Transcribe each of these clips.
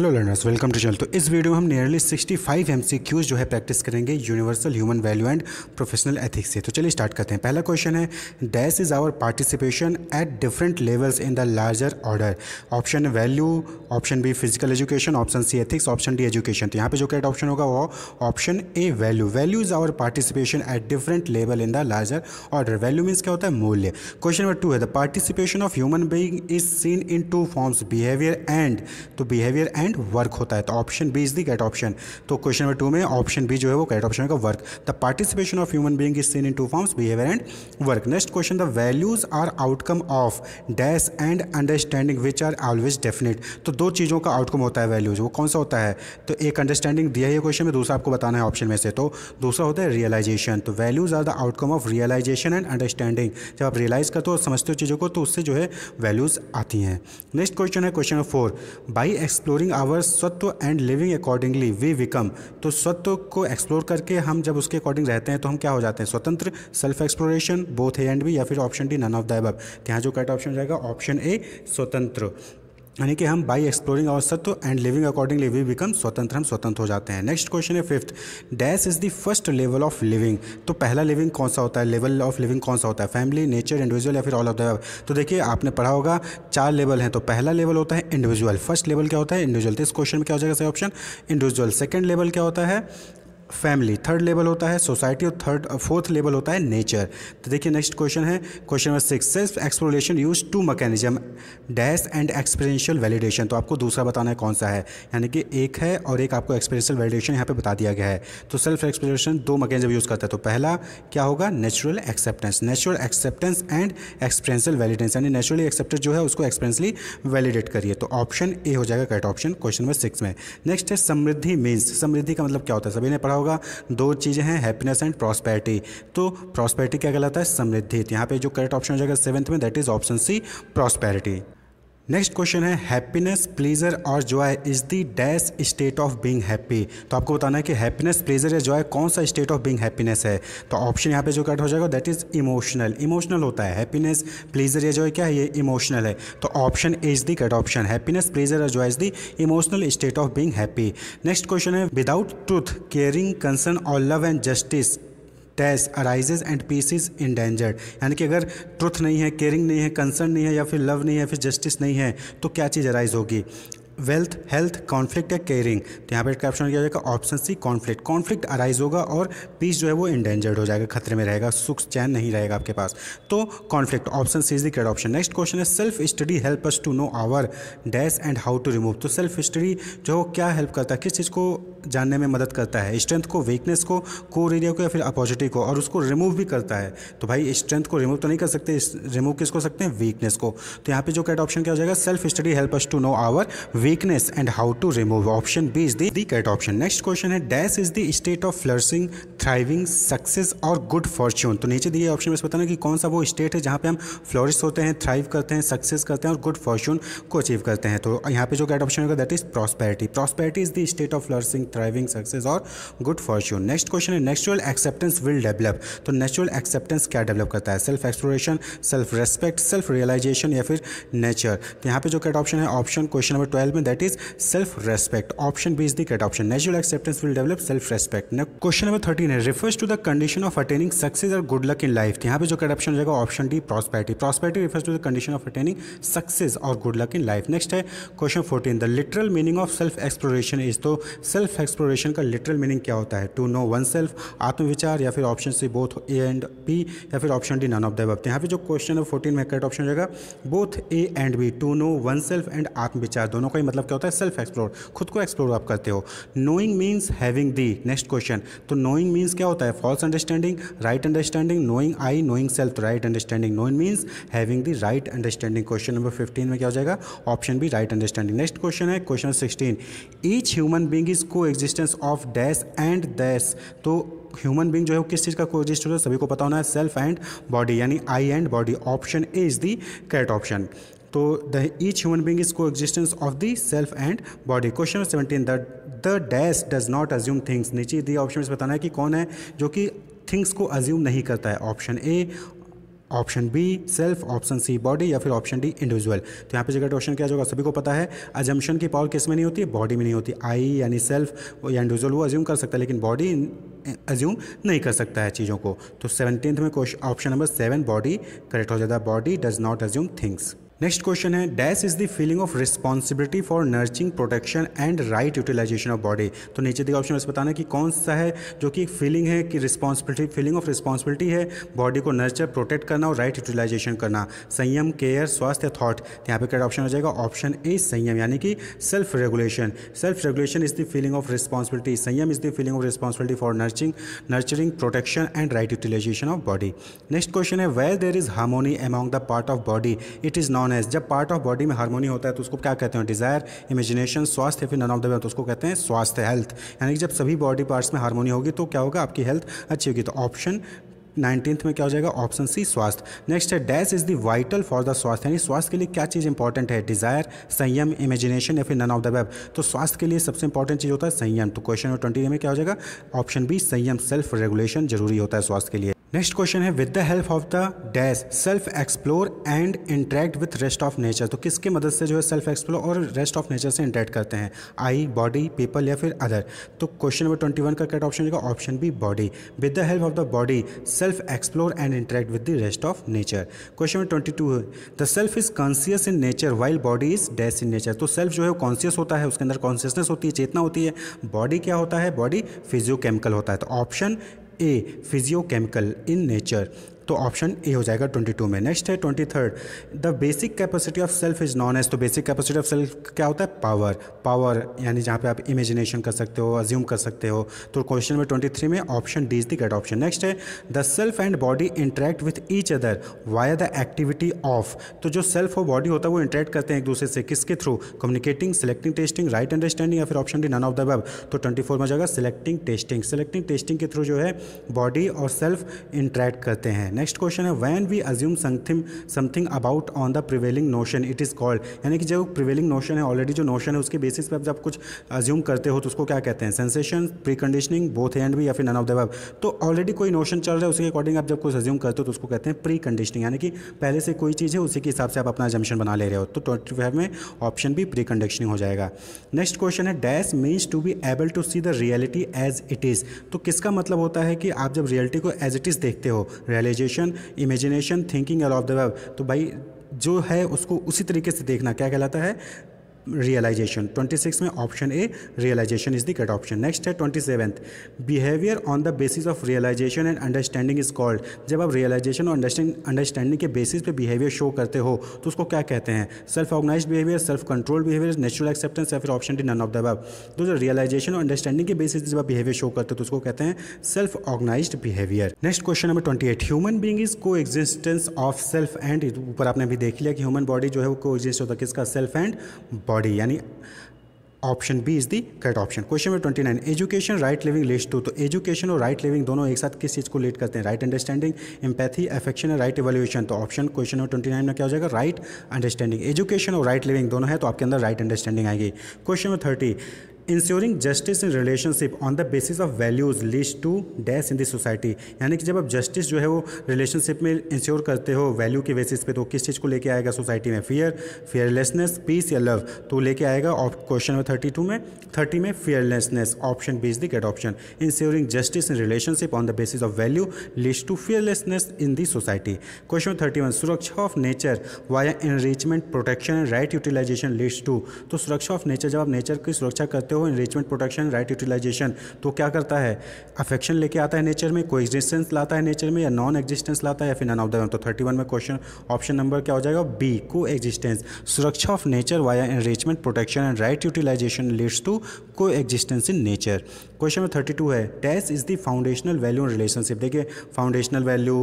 Hello learners welcome to चल तो इस वीडियो में हम नियरली 65 क्यूज जो है प्रैक्टिस करेंगे universal human value and professional ethics से तो चलिए स्टार्ट करते हैं पहला क्वेश्चन है dash is our participation at different levels in the larger order option value option B physical education option C ethics option D education तो यहाँ पर जो करेक्ट ऑप्शन होगा वो option A value value is our participation at different level in the larger order value means क्या होता है मूल्य क्वेश्चन नंबर टू है the participation of human being is seen in two forms behaviour and तो behaviour and and work होता है तो option B is the correct option तो क्वेश्चन नंबर टू में ऑप्शन बी जो है वो कैट ऑप्शन का work the participation of human being is seen in two forms behaviour and work next question the values are outcome of dash and understanding which are always definite तो दो चीज़ों का outcome होता है values वो कौन सा होता है तो एक अंडरस्टैंडिंग दिया है क्वेश्चन में दूसरा आपको बताना है ऑप्शन में से तो दूसरा होता है रियलाइजेशन तो values are the outcome of realization and understanding जब आप रियलाइज करते हो और समझते हो चीज़ों को तो उससे जो है वैल्यूज आती हैं नेक्स्ट क्वेश्चन है question number four by exploring exploring our स्वत्व and living accordingly we become तो स्वत्व को एक्सप्लोर करके हम जब उसके अकॉर्डिंग रहते हैं तो हम क्या हो जाते हैं स्वतंत्र self exploration both A and B या फिर option D none of the above यहाँ जो कट ऑप्शन हो जाएगा ऑप्शन ए स्वतंत्र यानी कि हम बाई एक्सप्लोरिंग आवर सत्व and living accordingly we become स्वतंत्र हम स्वतंत्र हो जाते हैं नेक्स्ट क्वेश्चन है fifth dash is the first level of living तो पहला लिविंग कौन सा होता है लेवल ऑफ लिविंग कौन सा होता है फैमिली नेचर इंडिविजुअल या फिर ऑल ऑफ द तो देखिए आपने पढ़ा होगा चार लेवल हैं तो पहला लेवल होता है इंडिविजुअल फर्स्ट लेवल क्या होता है इंडिविजुअल तो इस क्वेश्चन में क्या हो जाएगा सही ऑप्शन इंडिविजुअल सेकंड लेवल क्या होता है फैमिली थर्ड लेवल होता है सोसाइटी और थर्ड फोर्थ लेवल होता है नेचर तो देखिए नेक्स्ट क्वेश्चन है question number six self exploration use two mechanism dash and experiential validation तो आपको दूसरा बताना है कौन सा है यानी कि एक है और एक आपको एक्सपीरियंशियल वैलिडेशन यहाँ पे बता दिया गया है तो सेल्फ एक्सप्लोरेशन दो मैकेनिज्म यूज़ करता है तो पहला क्या होगा natural acceptance natural acceptance and experiential validation यानी नेचुरली एक्सेप्टेड जो है उसको एक्सपीरियंसली वैलिडेट करिए तो ऑप्शन ए हो जाएगा correct option question number six में नेक्स्ट है समृद्धि मीन्स समृद्धि का मतलब क्या होता है सभी ने पढ़ा होगा दो चीज़ें हैं हैप्पीनेस एंड प्रॉस्पेरिटी तो प्रॉस्पेरिटी क्या कहलाता है समृद्धि तो यहाँ पे जो करेक्ट ऑप्शन हो जाएगा सेवंथ में that is option C prosperity next question है हैप्पीनेस प्लेजर और joy is the dash state of being happy तो आपको बताना है कि हैप्पीनेस प्लेजर या जॉय कौन सा स्टेट ऑफ बीइंग हैप्पीनेस है तो ऑप्शन यहाँ पे जो कट हो जाएगा दैट इज इमोशनल इमोशनल होता है हैप्पीनेस प्लेजर या जॉय क्या है ये इमोशनल है तो option is the correct option happiness pleasure और joy is the emotional state of being happy next question है विदाउट ट्रूथ केयरिंग कंसर्न और love and justice dash arises and peace is endangered यानी कि अगर truth नहीं है caring नहीं है कंसर्न नहीं है या फिर लव नहीं है फिर जस्टिस नहीं है तो क्या चीज़ अराइज होगी वेल्थ हेल्थ कॉन्फ्लिक्ट या केयरिंग तो यहाँ पर इसका ऑप्शन किया जाएगा option C conflict conflict arise होगा और पीस जो है वो इंडेंजर्ड हो जाएगा खतरे में रहेगा सुख चैन नहीं रहेगा आपके पास तो conflict option C is the option next question है self study help us to know our dash and how to remove तो सेल्फ स्टडी जो क्या हेल्प करता है किस चीज़ को जानने में मदद करता है स्ट्रेंथ को वीकनेस को कोर एरिया को या फिर अपॉजिटिव को और उसको रिमूव भी करता है तो भाई स्ट्रेंथ को रिमूव तो नहीं कर सकते रिमूव किसको सकते हैं वीकनेस को तो यहाँ पे जो कैट ऑप्शन क्या हो जाएगा self study help us to know our weak weakness and how to remove option B is the correct option next question है dash is the state of flourishing thriving success और good fortune तो नीचे दिए option में बताना कि कौन सा वो स्टेट है जहाँ पे हम फ्लोरिश होते हैं थ्राइव करते हैं सक्सेस करते हैं और गुड फॉर्च्यून को अचीव करते हैं तो यहाँ पे जो कैट ऑप्शन होगा that is prosperity prosperity is the state of flourishing thriving success और गुड फॉर्च्यून नेक्स्ट क्वेश्चन है नेचुरल एक्सेप्टेंस विल डेवलप तो नेचुरल एक्सेप्टेंस क्या डेवलप करता है self exploration self respect self realization या फिर नेचर तो यहाँ पे जो कैट ऑप्शन है option question number twelve self में that is self respect option B is the correct option natural acceptance will develop self respect question number thirteen है refers to the condition of attaining success और good luck in life यहाँ पे जो correct option हो जाएगा option D prosperity prosperity refers to the condition of attaining success और good luck in life next है question fourteen the literal meaning of self exploration is तो self exploration का literal meaning क्या होता है to know one self आत्मविचार या फिर option C both A and B या फिर ऑप्शन डी नन ऑफ दब यहाँ पे जो क्वेश्चन नंबर फोर्टीन में करेक्ट ऑप्शन हो जाएगा both A and B to know one self and आत्मविचार दोनों का का मतलब क्या होता है सेल्फ एक्सप्लोर खुद को एक्सप्लोर आप करते हो knowing means having the next question तो नोइंग मीन्स क्या होता है false understanding right understanding knowing I knowing self right understanding knowing means having the right understanding question number fifteen में क्या हो जाएगा option B right understanding next question है question sixteen each human being is coexistence of dash and dash तो human being जो है वो किस चीज़ का कोजिस्ट होता है सभी को पता होना है सेल्फ एंड बॉडी यानी I and body option A is the correct option तो the each human being is coexistence of the self and body question seventeen the the dash does not assume things नीचे दिए option में बताना है कि कौन है जो कि थिंग्स को अज्यूम नहीं करता है option A option B self option C body या फिर ऑप्शन डी इंडिविजुअल तो यहाँ पे जगह क्वेश्चन क्या होगा सभी को पता है अजम्पन की पावर किस में नहीं होती बॉडी में नहीं होती आई यानी सेल्फ या इंडिविजुअल वो अज्यूम कर सकता है लेकिन बॉडी अज्यूम नहीं कर सकता है चीज़ों को तो सेवनटीन्थ में option number seven body correct हो जाता है body does not assume things next question है dash is the feeling of responsibility for nurturing protection and right utilization of body तो नीचे दिखा ऑप्शन में बताना कि कौन सा है जो कि फीलिंग है कि रिस्पॉन्सिबिलिटी फीलिंग ऑफ रिस्पॉन्सिबिलिटी है बॉडी को नर्चर प्रोटेक्ट करना और राइट यूटिलाइजेशन करना संयम केयर स्वास्थ्य थॉट तो यहाँ पे क्या ऑप्शन हो जाएगा ऑप्शन ए संयम यानी कि self regulation self regulation is the feeling of responsibility sanyam is the feeling of responsibility for nurturing nurturing protection and right utilization of body next question है where there is harmony among the part of body it is non harmonize जब part of body में harmony होता है तो उसको क्या कहते हैं डिजायर इमेजिनेशन स्वास्थ्य फिर नन ऑफ द तो उसको कहते हैं स्वास्थ्य हेल्थ यानी कि जब सभी बॉडी पार्ट्स में हार्मोनी होगी तो क्या होगा आपकी हेल्थ अच्छी होगी तो ऑप्शन नाइनटीन्थ में क्या हो जाएगा ऑप्शन सी स्वास्थ्य नेक्स्ट है dash is the vital for the swasthya यानी स्वास्थ्य के लिए क्या चीज़ इंपॉर्टेंट है डिजायर संयम इमेजिनेशन या फिर नन ऑफ द वेब तो स्वास्थ्य के लिए सबसे इंपॉर्टेंट चीज़ होता है संयम तो क्वेश्चन नंबर ट्वेंटी में क्या हो जाएगा option B sanyam self regulation जरूरी होता है स्वास्थ्य के लिए नेक्स्ट क्वेश्चन है with the help of the dash self explore and interact with rest of nature तो किसके मदद से जो है सेल्फ एक्सप्लोर और रेस्ट ऑफ नेचर से इंटरेक्ट करते हैं आई बॉडी पीपल या फिर अदर तो क्वेश्चन नंबर ट्वेंटी वन का कैट ऑप्शन होगा option B body with the help of the body self explore and interact with the rest of nature question number twenty two है the self is conscious in nature while body is dash in nature तो self जो है conscious होता है उसके अंदर consciousness होती है चेतना होती है बॉडी क्या होता है बॉडी फिजियोकेमिकल होता है तो option A. Physiochemical in nature तो ऑप्शन ए हो जाएगा ट्वेंटी टू में नेक्स्ट है twenty third the basic capacity of self is known as तो बेसिक कैपेसिटी ऑफ सेल्फ क्या होता है पावर पावर यानी जहाँ पे आप इमेजिनेशन कर सकते हो अज्यूम कर सकते हो तो क्वेश्चन नंबर ट्वेंटी थ्री में option D is the get option next है the self and body interact with each other via the activity of तो जो सेल्फ और बॉडी होता है वो इंटरेक्ट करते हैं एक दूसरे से किसके through communicating selecting testing right understanding या फिर option D none of the above तो ट्वेंटी फोर में जाएगा सेलेक्टिंग टेस्टिंग सेलेक्टिंग टेस्टिंग के थ्रू जो है बॉडी और सेल्फ इंटरेक्ट करते हैं नेक्स्ट क्वेश्चन है when we assume something something about on the prevailing notion it is called यानी कि जो प्रिवेलिंग नोशन है ऑलरेडी जो नोशन है उसके बेसिस पर आप जब कुछ अज्यूम करते हो तो उसको क्या कहते हैं sensation pre conditioning both and B या फिर नन ऑफ द वेब तो ऑलरेडी कोई नोशन चल रहा है उसके अकॉर्डिंग आप जब कुछ अज्यूम करते हो तो उसको कहते हैं प्री कंडीशनिंग यानी कि पहले से कोई चीज़ है उसी के हिसाब से आप अपना जम्पन बना ले रहे हो तो ट्वेंटी फाइव में ऑप्शन भी प्री कंडीशनिंग हो जाएगा नेक्स्ट क्वेश्चन है dash means to be able to see the reality as it is तो किसका मतलब होता है कि आप जब रियलिटी को एज इट इज़ देखते हो रियलाइजेशन विजुअलाइजेशन इमेजिनेशन थिंकिंग और ऑफ द वेब तो भाई जो है उसको उसी तरीके से देखना क्या कहलाता है रियलाइजेशन 26 में option A realization is the correct option next है twenty seven behaviour on the basis of realization and understanding is called जब आप रियलाइजेशन और अंडरस्टैंडिंग के बेसिस पे बिहेवियर शो करते हो तो उसको क्या कहते हैं self organize behaviour self control behaviour natural acceptance या फिर option D none of the above तो जो रियलाइजेशन और अंडरस्टैंडिंग के बेसिस जब आप बिहेवियर शो करते हो तो उसको कहते हैं self organize behaviour next question number twenty eight human being is coexistence of self and ऊपर आपने भी देख लिया कि ह्यूमन बॉडी जो है वो को होता है किसका सेल्फ एंड बॉडी बॉडी यानी option B is the correct option question number twenty nine education right living लिस्ट टू तो एजुकेशन और राइट लिविंग दोनों एक साथ किस चीज़ को लीड करते हैं right understanding empathy affection right evaluation तो option question number twenty nine में क्या हो जाएगा राइट अंडरस्टैंडिंग एजुकेशन और राइट लिविंग दोनों है तो आपके अंदर राइट अंडरस्टैंडिंग आएगी question number thirty ensuring justice in relationship on the basis of values lead to dash in the society यानी कि जब आप जस्टिस जो है वो रिलेशनशिप में इंश्योर करते हो वैल्यू के बेसिस पे तो किस चीज़ को लेके आएगा सोसाइटी में फियर फियरलेसनेस पीस या लव तो लेके आएगा क्वेश्चन में थर्टी टू में थर्टी में fearlessness option B is the get option ensuring justice in relationship on the basis of value lead to fearlessness in the society question thirty one suraksha of nature via enrichment protection and right utilization leads to तो suraksha of nature जब आप nature की सुरक्षा करते हो हो enrichment protection right utilisation तो क्या करता है अफेक्शन लेके आता है नेचर में कोई एग्जिस्टेंस लाता है नेचर में या नॉन एग्जिस्टेंस लाता है या फिर नन ऑफ द तो थर्टी वन में क्वेश्चन ऑप्शन नंबर क्या हो जाएगा B coexistence suraksha of nature via enrichment protection and right utilization leads to coexistence in nature question number thirty two है trust is the foundational value in relationship देखिए foundational value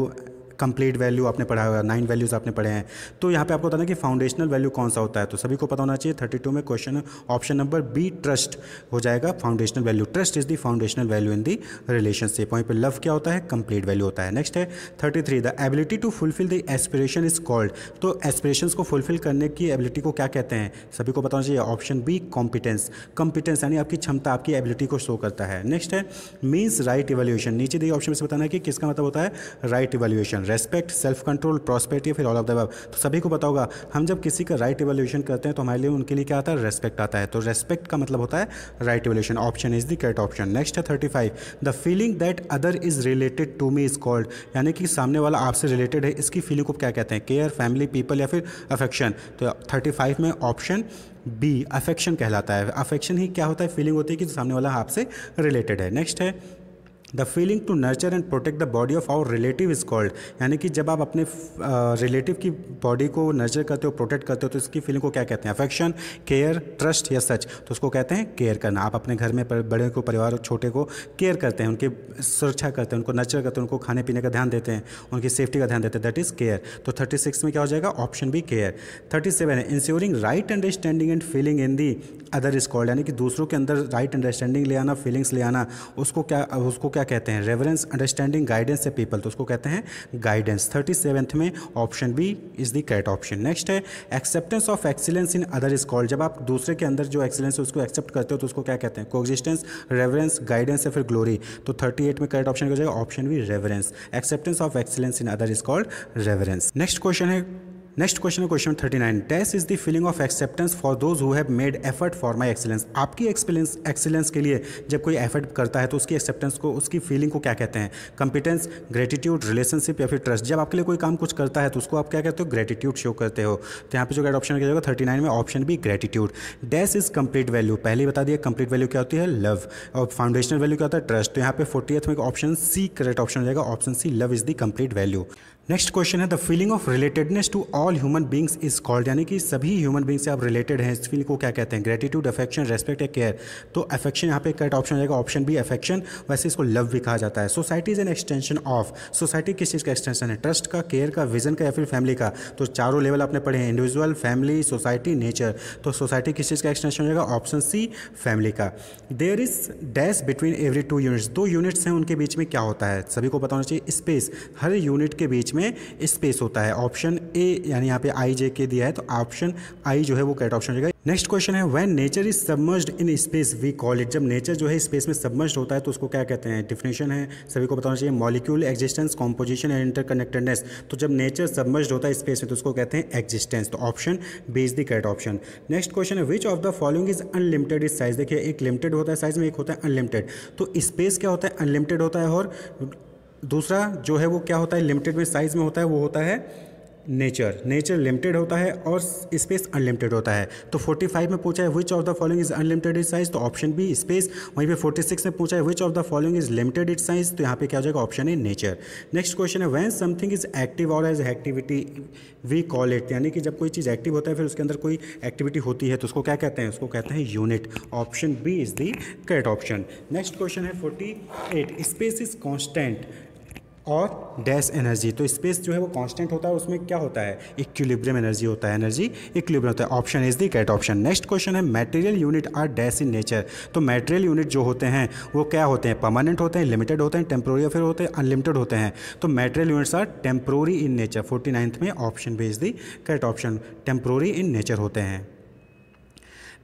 complete value आपने पढ़ा हुआ nine values आपने पढ़े हैं तो यहाँ पे आपको बताना कि फाउंडेशनल वैल्यू कौन सा होता है तो सभी को पता होना चाहिए थर्टी टू में question option number B trust हो जाएगा foundational value trust is the foundational value in the relationship वहीं पर लव क्या होता है कंप्लीट वैल्यू होता है नेक्स्ट है thirty three the ability to fulfil the aspiration is called तो एस्पिरेशन को फुलफिल करने की एबिलिटी को क्या कहते हैं सभी को बताना चाहिए ऑप्शन बी कॉम्पिटेंस कॉम्पिटेंस यानी आपकी क्षमता आपकी एबिलिटी को शो करता है नेक्स्ट है मीन्स राइट इवेल्यूशन नीचे दिए ऑप्शन में से बताना है कि किसका मतलब होता है right evaluation respect self control prosperity फिर ऑल ऑफ द अब तो सभी को पता हम जब किसी का राइट एवोल्यूशन करते हैं तो हमारे लिए उनके लिए क्या आता है रेस्पेक्ट आता है तो रेस्पेक्ट का मतलब होता है right evolution option is the correct option next है thirty five the feeling that other is related to me is called यानी कि सामने वाला आपसे रिलेटेड है इसकी फीलिंग को क्या कहते हैं केयर फैमिली पीपल या फिर अफेक्शन तो थर्टी फाइव में ऑप्शन बी अफेक्शन कहलाता है अफेक्शन ही क्या होता है फीलिंग होती है कि सामने वाला आपसे रिलेटेड है नेक्स्ट है the feeling to nurture and protect the body of our relative is called यानी कि जब आप अपने रिलेटिव की बॉडी को नर्चर करते हो प्रोटेक्ट करते हो तो इसकी फीलिंग को क्या कहते हैं अफेक्शन केयर ट्रस्ट या सच तो उसको कहते हैं केयर करना आप अपने घर में बड़े को परिवार छोटे को केयर करते हैं उनकी सुरक्षा करते हैं उनको नर्चर करते हैं उनको खाने पीने का ध्यान देते हैं उनकी सेफ्टी का ध्यान देते हैं दैट इज़ केयर तो थर्टी सिक्स में क्या हो जाएगा option B care thirty seven है ensuring right understanding and feeling in the other is called यानी कि दूसरों के अंदर राइट अंडरस्टैंडिंग ले आना फीलिंग्स ले आना उसको क्या उसको क्या कहते हैं reverence understanding guidance a people तो उसको कहते हैं गाइडेंस थर्टी सेवेंथ में option B is the correct option next है acceptance of excellence in other is called जब आप दूसरे के अंदर जो एक्सीलेंस है उसको एक्सेप्ट करते हो तो उसको क्या कहते हैं कोएग्जिस्टेंस रेवरेंस गाइडेंस या फिर ग्लोरी तो थर्टी एट में करेक्ट ऑप्शन हो जाएगा option B reverence acceptance of excellence in other is called reverence next question है नेक्स्ट क्वेश्चन है question thirty nine dash is the feeling of acceptance for those who have made effort for my excellence आपकी excellence excellence के लिए जब कोई effort करता है तो उसकी एक्सेप्टेंस को उसकी फीलिंग को क्या कहते हैं कॉम्पिटेंस ग्रेटिट्यूड रिलेशनशिप या फिर ट्रस्ट जब आपके लिए कोई काम कुछ करता है तो उसको आप क्या कहते हो ग्रेटिट्यूड शो करते हो तो यहाँ पे जो ऑप्शन किया जाएगा थर्टी नाइन में option B gratitude dash is complete value पहले बता दिया कंप्लीट वैल्यू क्या होती है लव और फाउंडेशनल वैल्यू क्या होता है ट्रस्ट तो यहाँ पे फोर्टी में ऑप्शन सी करेक्ट ऑप्शन हो जाएगा option C love is the complete value next question है the feeling of relatedness to all human beings is called यानी कि सभी ह्यूमन बींग्स से आप रिलेटेड हैं इस फीलिंग को क्या कहते हैं ग्रेटिट्यूड अफेक्शन रेस्पेक्ट या केयर तो अफेक्शन यहाँ पे करेक्ट ऑप्शन हो जाएगा ऑप्शन बी अफेक्शन वैसे इसको लव भी कहा जाता है society is an extension of society किस चीज़ का एक्सटेंशन है ट्रस्ट का केयर का विजन का या फिर फैमिली का तो चारों लेवल आपने पढ़े हैं इंडिविजुअल फैमिली सोसाइटी नेचर तो सोसाइटी किस चीज़ का एक्सटेंशन हो जाएगा ऑप्शन सी फैमिली का there is dash between every two units दो यूनिट्स हैं उनके बीच में क्या होता है सभी को पता होना चाहिए स्पेस हर यूनिट के बीच में स्पेस होता है ऑप्शन ए यानी यहाँ पे आई जे के दिया है तो ऑप्शन आई जो है वो करेक्ट ऑप्शन हो जाएगा नेक्स्ट क्वेश्चन है when nature is submerged in space we call it जब नेचर जो है स्पेस में सबमर्ज्ड होता है तो उसको क्या कहते हैं डिफिनेशन है सभी को बताना चाहिए molecule existence composition and interconnectedness तो जब नेचर सबमर्ज्ड होता है स्पेस में तो उसको कहते हैं एग्जिस्टेंस तो option B is the correct option next question है which of the following is unlimited is size देखिए एक लिमिटेड होता है साइज में एक होता है अनलिमिटेड तो स्पेस क्या होता है अनलिमिटेड होता है और दूसरा जो है वो क्या होता है लिमिटेड में साइज़ में होता है वो होता है नेचर नेचर लिमिटेड होता है और स्पेस अनलिमिटेड होता है तो 45 में पूछा है which of the following is unlimited is size तो ऑप्शन बी स्पेस वहीं पे 46 में पूछा है which of the following is limited it size तो यहाँ पे क्या हो जाएगा ऑप्शन है नेचर नेक्स्ट क्वेश्चन है वैन समथिंग इज एक्टिव और as activity we call it यानी कि जब कोई चीज़ एक्टिव होता है फिर उसके अंदर कोई एक्टिविटी होती है तो उसको क्या कहते हैं उसको कहते हैं unit option B is the correct option next question है फोर्टी स्पेस इज कॉन्स्टेंट और डैश एनर्जी तो स्पेस जो है वो कांस्टेंट होता है उसमें क्या होता है इक्विलिब्रियम एनर्जी होता है एनर्जी इक्विलिब्रियम होता है option is the correct option next question है material unit are dash in nature तो मटेरियल यूनिट जो होते हैं वो क्या होते हैं परमानेंट होते हैं लिमिटेड होते हैं टेम्प्रोरी फिर होते हैं अनलिमिटेड होते हैं तो material units are temporary in nature forty में option is the correct option temporary in nature होते हैं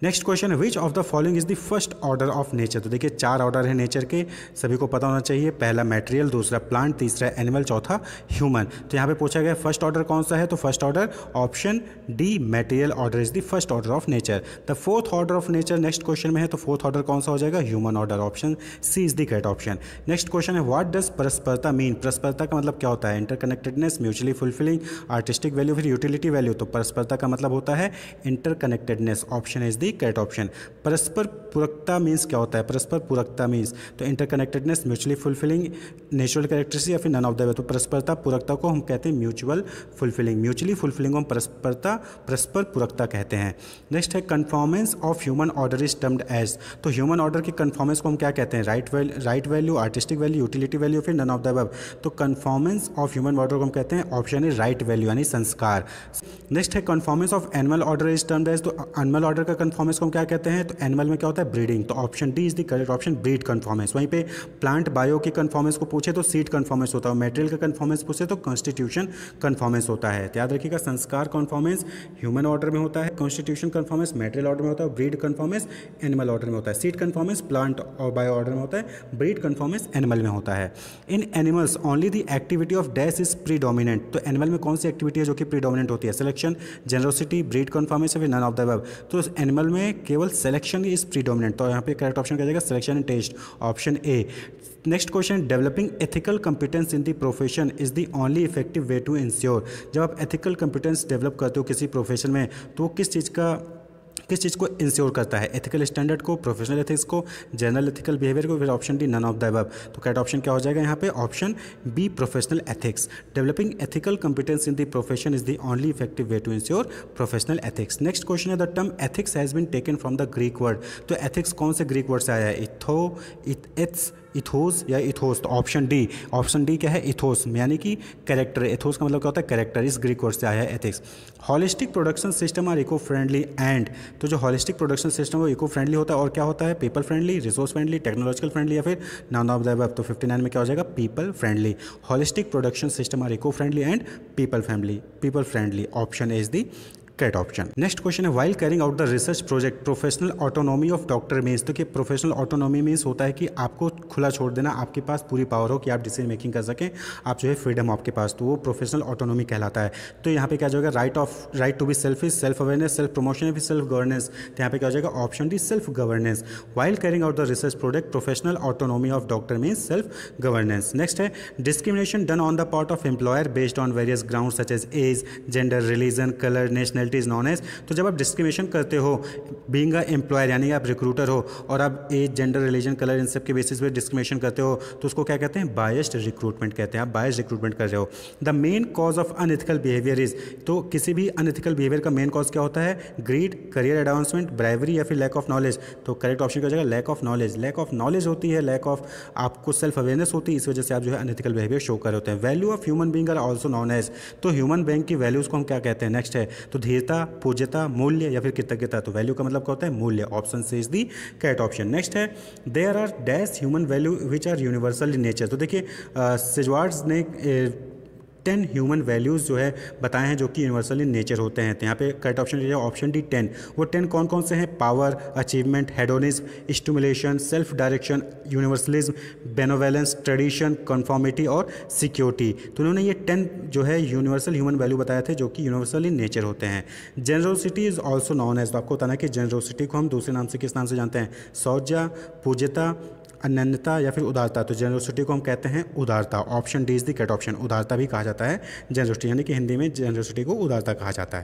नेक्स्ट क्वेश्चन है which of the following is the first order of nature तो देखिए चार ऑर्डर है नेचर के सभी को पता होना चाहिए पहला मटेरियल दूसरा प्लांट तीसरा एनिमल चौथा ह्यूमन तो यहाँ पे पूछा गया फर्स्ट ऑर्डर कौन सा है तो first order option D material order is the first order of nature the fourth order of nature next question में है तो फोर्थ ऑर्डर कौन सा हो जाएगा human order option C is the correct option next question है what does परस्परता mean परस्परता का मतलब क्या होता है interconnectedness mutually fulfilling artistic value फिर यूटिलिटी वैल्यू तो परस्परता का मतलब होता है interconnectedness option is the correct option परस्पर पूरकता मीन्स क्या होता है परस्पर पूरकता मीन्स तो interconnectedness mutually fulfilling natural characteristic या फिर नन ऑफ द वे तो परस्परता पूरकता को हम कहते हैं म्यूचुअल फुलफिलिंग म्यूचुअली फुलफिलिंग को हम परस्परता परस्पर पूरकता कहते हैं नेक्स्ट है conformance of human order is termed as तो ह्यूमन ऑर्डर की कन्फॉर्मेंस को हम क्या कहते हैं right value right value artistic value utility value फिर नन ऑफ द वेब तो कन्फॉर्मेंस ऑफ ह्यूमन ऑर्डर को हम कहते हैं ऑप्शन है राइट वैल्यू यानी संस्कार नेक्स्ट है conformance of animal order is termed as तो एनिमल ऑर्डर का कन्फॉर्मेंस को हम क्या कहते हैं तो एनिमल में क्या होता है ब्रीडिंग तो option D is the correct option breed conformance वहीं पे प्लांट बायो के कन्फॉर्मेंस को पूछे तो सीड कन्फॉर्मेंस होता है मेटेरियल का कन्फॉर्मेंस पूछे तो कॉन्स्टिट्यूशन कन्फॉर्मेंस होता है तो याद रखिएगा संस्कार कन्फॉर्मेंस ह्यूमन ऑर्डर में होता है कॉन्स्टिट्यूशन कन्फॉर्मेंस मेटेरियल ऑर्डर में होता है ब्रीड कन्फॉर्मेंस एनिमल ऑर्डर में होता है सीड कन्फॉर्मेंस प्लांट और बायो ऑर्डर में होता है ब्रीड कन्फॉर्मेंस एनिमल में होता है in animals only the activity of dash is predominant तो एनिमल में कौन सी एक्टिविटी है जो कि प्रीडोमिनेंट होती है selection generosity breed conformance none of the above तो एनिमल जर्नल में केवल सिलेक्शन इज प्रीडोमिनेंट तो यहाँ पे करेक्ट ऑप्शन क्या जाएगा selection and test option A next question developing ethical competence in the profession is the only effective way to ensure जब आप एथिकल कॉम्पिटेंस डेवलप करते हो किसी प्रोफेशन में तो किस चीज़ का किस चीज़ को इंश्योर करता है एथिकल स्टैंडर्ड को प्रोफेशनल एथिक्स को जनरल एथिकल बिहेवियर को फिर option D none of the above तो कैट ऑप्शन क्या हो जाएगा यहाँ पे option B professional ethics developing ethical competence in the profession is the only effective way to ensure professional ethics next question है the term ethics has been taken from the Greek word तो ethics कौन से Greek word से आया है इथो इथ एथ्स ethos या इथोस तो ऑप्शन डी ऑप्शन डी क्या है इथोस यानी कि कैरेक्टर इथोस का मतलब क्या होता है कैरेक्टर इस ग्रीक वर्ड से आया है ethics holistic production system are eco friendly and तो जो हॉलिस्टिक प्रोडक्शन सिस्टम वो इको फ्रेंडली होता है और क्या होता है people friendly resource friendly technological friendly या फिर नॉन ऑफ द तो फिफ्टी नाइन में क्या हो जाएगा people friendly holistic production system are eco friendly and people friendly people friendly option is the correct option next question है while carrying out the research project professional autonomy of doctor means तो कि professional autonomy means होता है कि आपको खुला छोड़ देना आपके पास पूरी पावर हो कि आप डिसीजन मेकिंग कर सकें आप जो है फ्रीडम आपके पास तो वो प्रोफेशनल ऑटोनॉमी कहलाता है तो यहाँ पे क्या हो जाएगा right of right to be is self awareness self promotion फिर सेल्फ गवर्नेंस तो यहाँ पे क्या हो जाएगा option D self governance while carrying out the research project professional autonomy of doctor means self governance next है discrimination done on the part of employer based on various ground such as age gender religion colour national it is known as तो जब आप discrimination करते हो being a employer यानी आप recruiter हो और आप एज जेंडर रिलीजन कलर इन सब के बेसिस पर डिस्क्रिमिनेशन करते हो तो उसको क्या कहते हैं बायस्ड रिक्रूटमेंट कहते हैं आप बायस्ड रिक्रूटमेंट कर रहे हो the main cause of unethical behaviour is तो किसी भी अनएथिकल बिहेवियर का मेन कॉज क्या होता है ग्रीड करियर एडवांसमेंट ब्राइवरी या फिर लैक ऑफ नॉलेज तो करेक्ट ऑप्शन क्या हो जाएगा lack of knowledge lack of knowledge होती है लैक ऑफ आपको सेल्फ अवेयरनेस होती है इस वजह से आप जो है अनएथिकल बिहेवियर शो कर रहे होते हैं value of human being are also known as तो ह्यूमन बैंक की वैल्यूज़ को हम क्या कहते हैं नेक्स्ट है तो धीरे धीरता पूज्यता मूल्य या फिर कृतज्ञता तो वैल्यू का मतलब क्या होता है मूल्य option C is the correct option next है there are dash human value which are universal in nature तो देखिए सिजवार्ड्स ने टेन ह्यूमन वैल्यूज़ जो है बताए हैं जो कि यूनिवर्सल इन नेचर होते हैं तो यहाँ पे करेक्ट ऑप्शन लीजिए ऑप्शन डी टेन वो टेन कौन कौन से हैं power achievement hedonism stimulation self direction universalism benevolence tradition conformity और सिक्योरिटी तो उन्होंने ये टेन जो है यूनिवर्सल ह्यूमन वैल्यू बताए थे जो कि यूनिवर्सल इन नेचर होते हैं generosity is also known as तो आपको बताना कि जेनरोसिटी को हम दूसरे नाम से किस नाम से जानते हैं सौजा पूजता अनन्यता या फिर उदारता तो जनरोसिटी को हम कहते हैं उदारता option D is the correct option उदारता भी कहा जाता है जनरोसिटी यानी कि हिंदी में जनरोसिटी को उदारता कहा जाता है